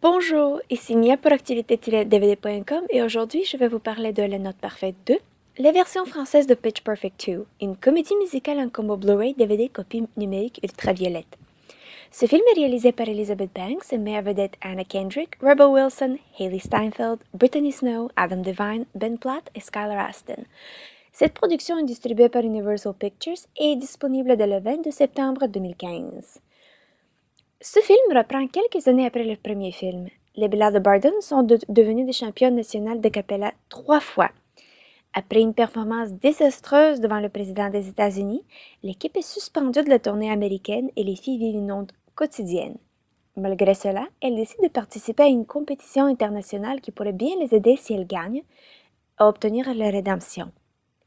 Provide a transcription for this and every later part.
Bonjour, ici Mia pour activité-dvd.com et aujourd'hui je vais vous parler de La Note Parfaite 2, la version française de Pitch Perfect 2, une comédie musicale en combo Blu-ray DVD copie numérique ultraviolette. Ce film est réalisé par Elizabeth Banks et met vedette Anna Kendrick, Rebel Wilson, Hayley Steinfeld, Brittany Snow, Adam Devine, Ben Platt et Skylar Astin. Cette production est distribuée par Universal Pictures et est disponible dès le 22 septembre 2015. Ce film reprend quelques années après le premier film. Les Bella de Barden sont devenus devenues des championnes nationales de Capella trois fois. Après une performance désastreuse devant le président des États-Unis, l'équipe est suspendue de la tournée américaine et les filles vivent une honte quotidienne. Malgré cela, elles décident de participer à une compétition internationale qui pourrait bien les aider si elles gagnent à obtenir leur rédemption.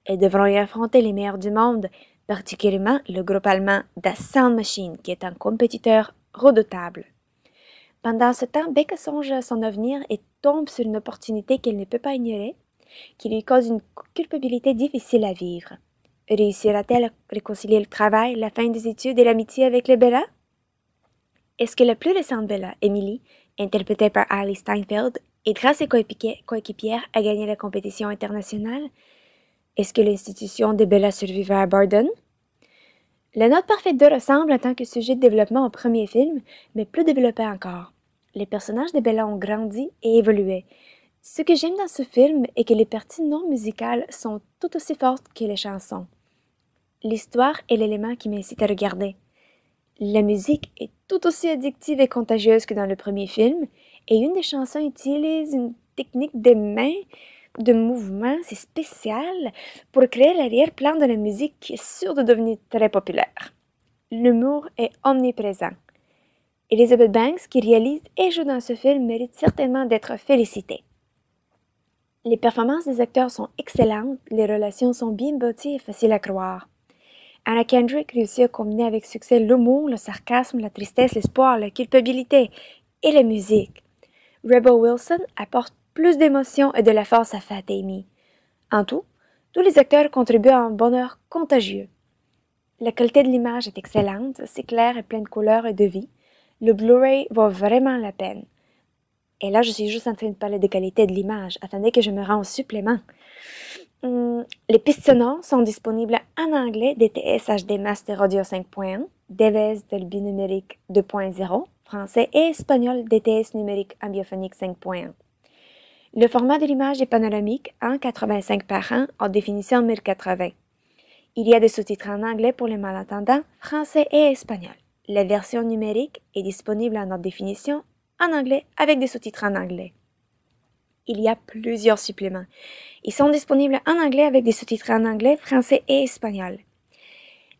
Elles devront y affronter les meilleurs du monde, particulièrement le groupe allemand Das Sound Machine, qui est un compétiteur redoutable. Pendant ce temps, Becca songe à son avenir et tombe sur une opportunité qu'elle ne peut pas ignorer, qui lui cause une culpabilité difficile à vivre. Réussira-t-elle à réconcilier le travail, la fin des études et l'amitié avec les Bella? Est-ce que la plus récente Bella, Emily, interprétée par Ali Steinfeld, grâce ses coéquipières à gagner la compétition internationale? Est-ce que l'institution de Bella survivra à Borden? La Note parfaite de ressemble en tant que sujet de développement au premier film, mais plus développé encore. Les personnages de Bella ont grandi et évolué. Ce que j'aime dans ce film est que les parties non musicales sont tout aussi fortes que les chansons. L'histoire est l'élément qui m'incite à regarder. La musique est tout aussi addictive et contagieuse que dans le premier film, et une des chansons utilise une technique des mains de mouvements, c'est spécial, pour créer l'arrière-plan de la musique qui est sûre de devenir très populaire. L'humour est omniprésent. Elizabeth Banks, qui réalise et joue dans ce film, mérite certainement d'être félicitée. Les performances des acteurs sont excellentes, les relations sont bien bâties et faciles à croire. Anna Kendrick réussit à combiner avec succès l'humour, le sarcasme, la tristesse, l'espoir, la culpabilité et la musique. Rebel Wilson apporte plus d'émotion et de la force à Amy. En tout, tous les acteurs contribuent à un bonheur contagieux. La qualité de l'image est excellente, c'est clair et plein de couleurs et de vie. Le Blu-ray vaut vraiment la peine. Et là, je suis juste en train de parler de qualité de l'image. Attendez que je me rends au supplément. Hum, les pistes sonores sont disponibles en anglais DTS HD Master Audio 5.1, DVS Dolby Numérique 2.0, français et espagnol DTS Numérique Ambiophonique 5.1. Le format de l'image est panoramique en 85 par an en définition 1080. Il y a des sous-titres en anglais pour les malentendants, français et espagnol. La version numérique est disponible en haute définition en anglais avec des sous-titres en anglais. Il y a plusieurs suppléments. Ils sont disponibles en anglais avec des sous-titres en anglais, français et espagnol.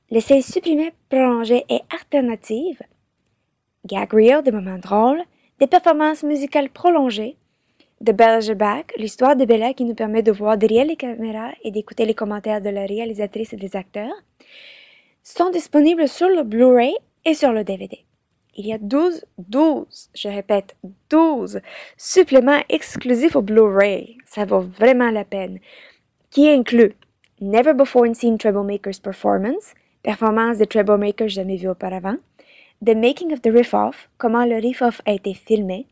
Les L'essai supprimées, prolongées et alternatives, gag reel des moments drôles, des performances musicales prolongées, de Back », l'histoire de Bella qui nous permet de voir derrière les caméras et d'écouter les commentaires de la réalisatrice et des acteurs, sont disponibles sur le Blu-ray et sur le DVD. Il y a 12, 12, je répète, 12 suppléments exclusifs au Blu-ray. Ça vaut vraiment la peine. Qui inclut Never Before Seen Troublemaker's Performance, performance de Troublemaker jamais vue auparavant, The Making of the Riff Off, comment le Riff Off a été filmé,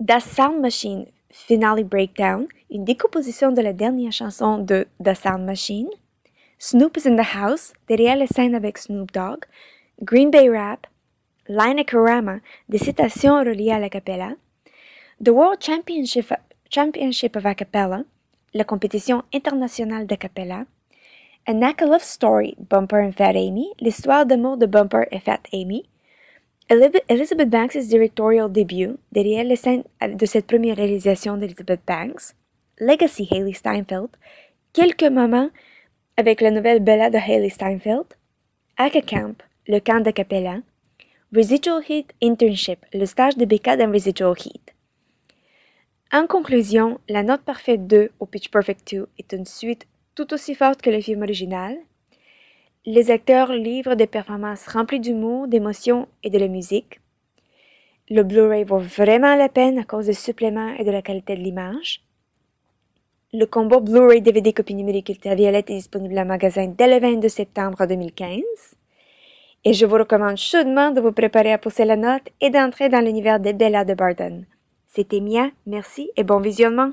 The Sound Machine, Finale Breakdown, une décomposition de la dernière chanson de The Sound Machine. Snoop is in the House, derrière les scènes avec Snoop Dogg. Green Bay Rap, Line Line des citations reliées à l'a cappella, The World Championship, Championship of Acapella, la compétition internationale de A Knackle Love Story, Bumper and Fat Amy, l'histoire d'amour de Bumper et Fat Amy. Elizabeth Banks' directorial debut, derrière les scènes euh, de cette première réalisation d'Elizabeth Banks, Legacy Haley Steinfeld, quelques moments avec la nouvelle Bella de Haley Steinfeld, Aka Camp, le camp d'Acapella, Residual Heat Internship, le stage de Becca dans Residual Heat. En conclusion, la note parfaite 2 au Pitch Perfect 2 est une suite tout aussi forte que le film original, les acteurs livrent des performances remplies d'humour, d'émotion et de la musique. Le Blu-ray vaut vraiment la peine à cause des suppléments et de la qualité de l'image. Le combo Blu-ray DVD copie numérique violette est disponible en magasin dès le 22 septembre 2015. Et je vous recommande chaudement de vous préparer à pousser la note et d'entrer dans l'univers de Bella de Barden. C'était Mia, merci et bon visionnement!